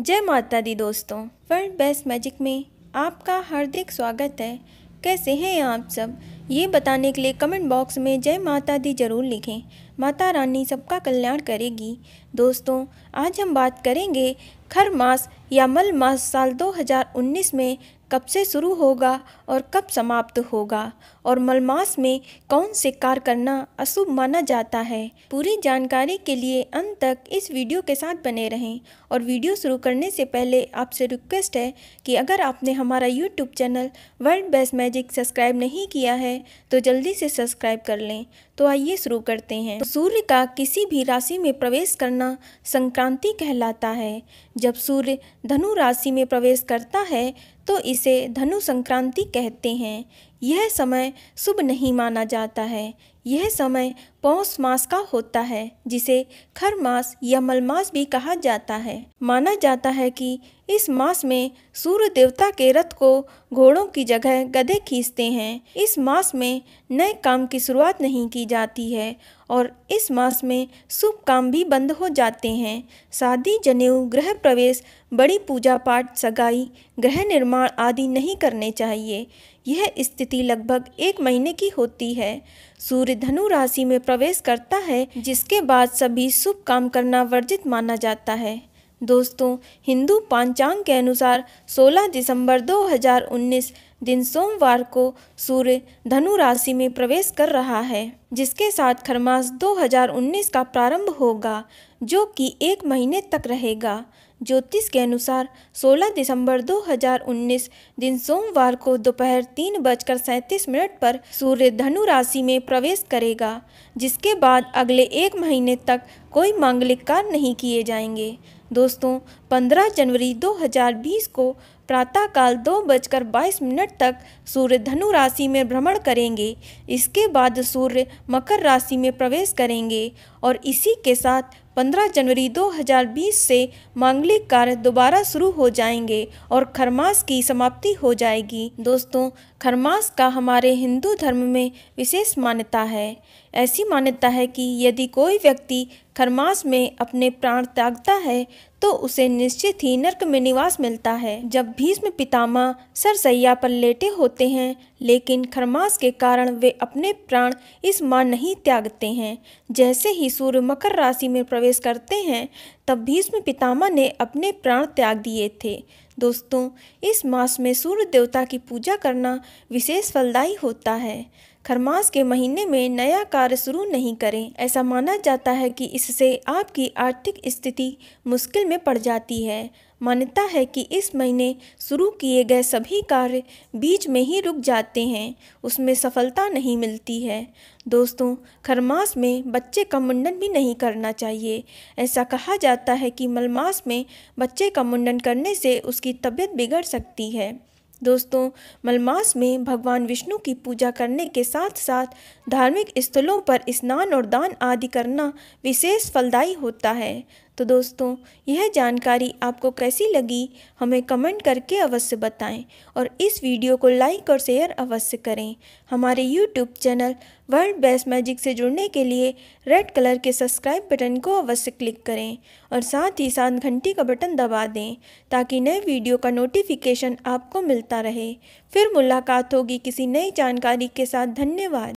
जय माता दी दोस्तों वर्ल्ड बेस्ट मैजिक में आपका हार्दिक स्वागत है कैसे हैं आप सब ये बताने के लिए कमेंट बॉक्स में जय माता दी जरूर लिखें माता रानी सबका कल्याण करेगी दोस्तों आज हम बात करेंगे खर मास या मल मास साल 2019 में कब से शुरू होगा और कब समाप्त होगा और मलमास में कौन से कार्य करना अशुभ माना जाता है पूरी जानकारी के लिए अंत तक इस वीडियो के साथ बने रहें और वीडियो शुरू करने से पहले आपसे रिक्वेस्ट है कि अगर आपने हमारा YouTube channel World Best Magic subscribe नहीं किया है तो जल्दी से सब्सक्राइब कर लें तो आइए शुरू करते हैं तो सूर्य का किसी भी राशि में प्रवेश करना संक्रांति कहलाता है जब सूर्य धनु राशि में प्रवेश करता है तो इसे धनु संक्रांति कहते हैं यह समय शुभ नहीं माना जाता है यह समय पौष मास का होता है जिसे खर मास या मलमास भी कहा जाता है माना जाता है कि इस मास में सूर्य देवता के रथ को घोड़ों की जगह गधे खींचते हैं इस मास में नए काम की शुरुआत नहीं की जाती है और इस मास में शुभ काम भी बंद हो जाते हैं शादी जनेऊ गृह प्रवेश बड़ी पूजा पाठ सगाई गृह निर्माण आदि नहीं करने चाहिए यह स्थिति लगभग एक महीने की होती है सूर्य धनु राशि में प्रवेश करता है जिसके बाद सभी शुभ काम करना वर्जित माना जाता है दोस्तों हिंदू पांचांग के अनुसार 16 दिसंबर 2019 दिन सोमवार को सूर्य धनु राशि में प्रवेश कर रहा है जिसके साथ खरमास 2019 का प्रारंभ होगा जो कि एक महीने तक रहेगा ज्योतिष के अनुसार 16 दिसंबर 2019 दिन सोमवार को दोपहर तीन बजकर सैंतीस मिनट पर सूर्य धनु राशि में प्रवेश करेगा जिसके बाद अगले एक महीने तक कोई मांगलिक कार्य नहीं किए जाएंगे दोस्तों 15 जनवरी 2020 को प्रातःकाल दो बजकर बाईस मिनट तक सूर्य धनु राशि में भ्रमण करेंगे इसके बाद सूर्य मकर राशि में प्रवेश करेंगे और इसी के साथ 15 जनवरी 2020 से मांगलिक कार्य दोबारा शुरू हो जाएंगे और खरमास की समाप्ति हो जाएगी दोस्तों खरमास का हमारे हिंदू धर्म में विशेष मान्यता है ऐसी मान्यता है कि यदि कोई व्यक्ति खरमास में अपने प्राण त्यागता है तो उसे निश्चित ही नरक में निवास मिलता है जब भीष्म पितामा सरसैया पर लेटे होते हैं लेकिन खरमास के कारण वे अपने प्राण इस माह नहीं त्यागते हैं जैसे ही सूर्य मकर राशि में प्रवेश प्रवेश करते हैं तब भीष्म पितामह ने अपने प्राण त्याग दिए थे दोस्तों इस मास में सूर्य देवता की पूजा करना विशेष फलदायी होता है खरमास के महीने में नया कार्य शुरू नहीं करें ऐसा माना जाता है कि इससे आपकी आर्थिक स्थिति मुश्किल में पड़ जाती है मान्यता है कि इस महीने शुरू किए गए सभी कार्य बीच में ही रुक जाते हैं उसमें सफलता नहीं मिलती है दोस्तों खरमास में बच्चे का मुंडन भी नहीं करना चाहिए ऐसा कहा जाता है कि मलमास में बच्चे का मुंडन करने से उसकी तबीयत बिगड़ सकती है दोस्तों मलमास में भगवान विष्णु की पूजा करने के साथ साथ धार्मिक स्थलों पर स्नान और दान आदि करना विशेष फलदायी होता है तो दोस्तों यह जानकारी आपको कैसी लगी हमें कमेंट करके अवश्य बताएं और इस वीडियो को लाइक और शेयर अवश्य करें हमारे YouTube channel World Best Magic से जुड़ने के लिए रेड कलर के सब्सक्राइब बटन को अवश्य क्लिक करें और साथ ही साथ घंटी का बटन दबा दें ताकि नए वीडियो का नोटिफिकेशन आपको मिलता रहे फिर मुलाकात होगी किसी नई जानकारी के साथ धन्यवाद